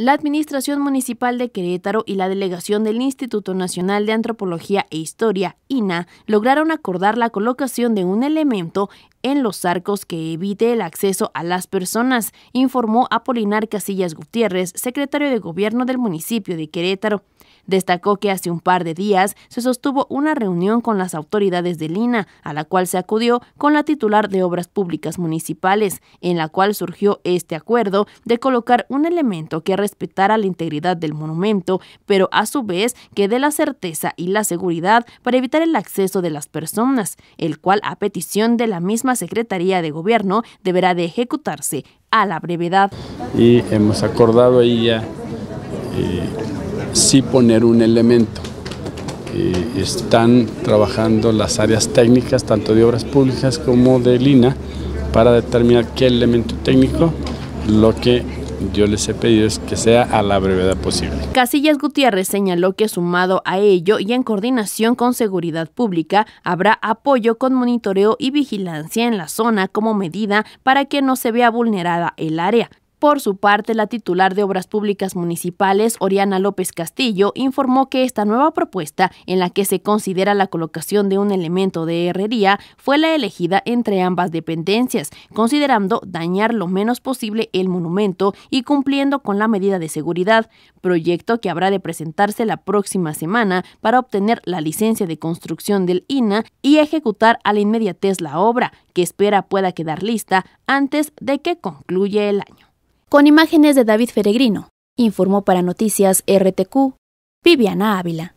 la Administración Municipal de Querétaro y la Delegación del Instituto Nacional de Antropología e Historia INA lograron acordar la colocación de un elemento en los arcos que evite el acceso a las personas, informó Apolinar Casillas Gutiérrez, secretario de Gobierno del municipio de Querétaro. Destacó que hace un par de días se sostuvo una reunión con las autoridades de Lina, a la cual se acudió con la titular de Obras Públicas Municipales, en la cual surgió este acuerdo de colocar un elemento que respetara la integridad del monumento, pero a su vez que dé la certeza y la seguridad para evitar el acceso de las personas, el cual a petición de la misma Secretaría de Gobierno deberá de ejecutarse a la brevedad. Y hemos acordado ahí ya eh, sí poner un elemento. Eh, están trabajando las áreas técnicas, tanto de obras públicas como de Lina, para determinar qué elemento técnico, lo que yo les he pedido que sea a la brevedad posible. Casillas Gutiérrez señaló que sumado a ello y en coordinación con seguridad pública, habrá apoyo con monitoreo y vigilancia en la zona como medida para que no se vea vulnerada el área. Por su parte, la titular de Obras Públicas Municipales, Oriana López Castillo, informó que esta nueva propuesta, en la que se considera la colocación de un elemento de herrería, fue la elegida entre ambas dependencias, considerando dañar lo menos posible el monumento y cumpliendo con la medida de seguridad, proyecto que habrá de presentarse la próxima semana para obtener la licencia de construcción del INA y ejecutar a la inmediatez la obra, que espera pueda quedar lista antes de que concluya el año con imágenes de David Feregrino, informó para Noticias RTQ Viviana Ávila.